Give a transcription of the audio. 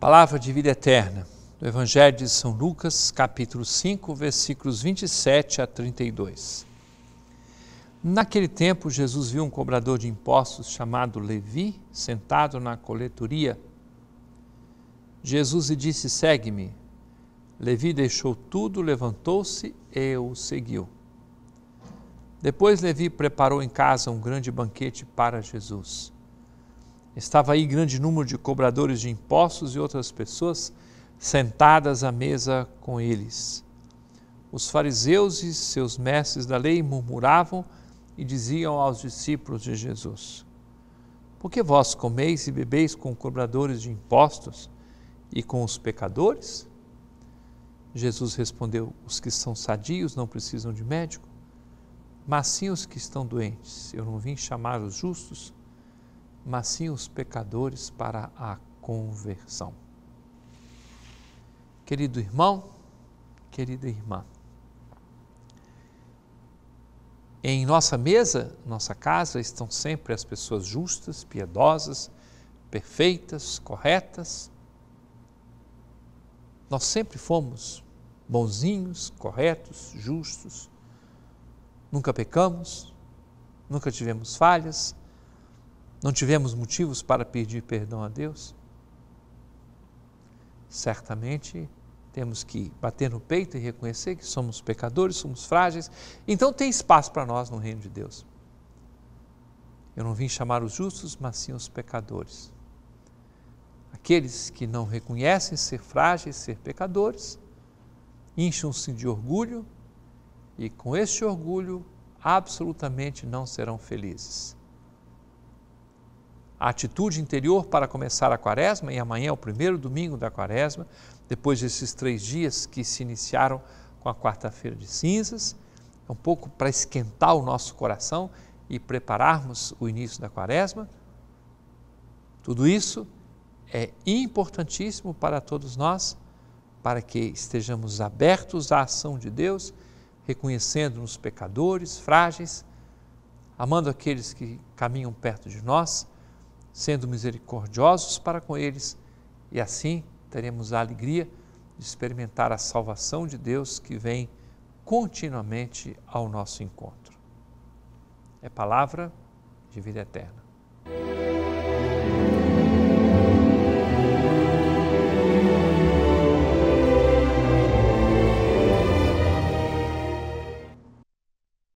Palavra de vida eterna, do Evangelho de São Lucas, capítulo 5, versículos 27 a 32. Naquele tempo, Jesus viu um cobrador de impostos chamado Levi sentado na coletoria. Jesus lhe disse: Segue-me. Levi deixou tudo, levantou-se e o seguiu. Depois, Levi preparou em casa um grande banquete para Jesus Estava aí grande número de cobradores de impostos e outras pessoas sentadas à mesa com eles. Os fariseus e seus mestres da lei murmuravam e diziam aos discípulos de Jesus: Por que vós comeis e bebeis com cobradores de impostos e com os pecadores? Jesus respondeu: Os que são sadios não precisam de médico, mas sim os que estão doentes. Eu não vim chamar os justos, mas sim os pecadores para a conversão. Querido irmão, querida irmã, em nossa mesa, nossa casa, estão sempre as pessoas justas, piedosas, perfeitas, corretas. Nós sempre fomos bonzinhos, corretos, justos, nunca pecamos, nunca tivemos falhas, não tivemos motivos para pedir perdão a Deus? Certamente temos que bater no peito e reconhecer que somos pecadores, somos frágeis. Então tem espaço para nós no reino de Deus. Eu não vim chamar os justos, mas sim os pecadores. Aqueles que não reconhecem ser frágeis, ser pecadores, incham-se de orgulho e com este orgulho absolutamente não serão felizes a atitude interior para começar a quaresma, e amanhã é o primeiro domingo da quaresma, depois desses três dias que se iniciaram com a quarta-feira de cinzas, é um pouco para esquentar o nosso coração e prepararmos o início da quaresma. Tudo isso é importantíssimo para todos nós, para que estejamos abertos à ação de Deus, reconhecendo-nos pecadores, frágeis, amando aqueles que caminham perto de nós sendo misericordiosos para com eles, e assim teremos a alegria de experimentar a salvação de Deus que vem continuamente ao nosso encontro. É palavra de vida eterna.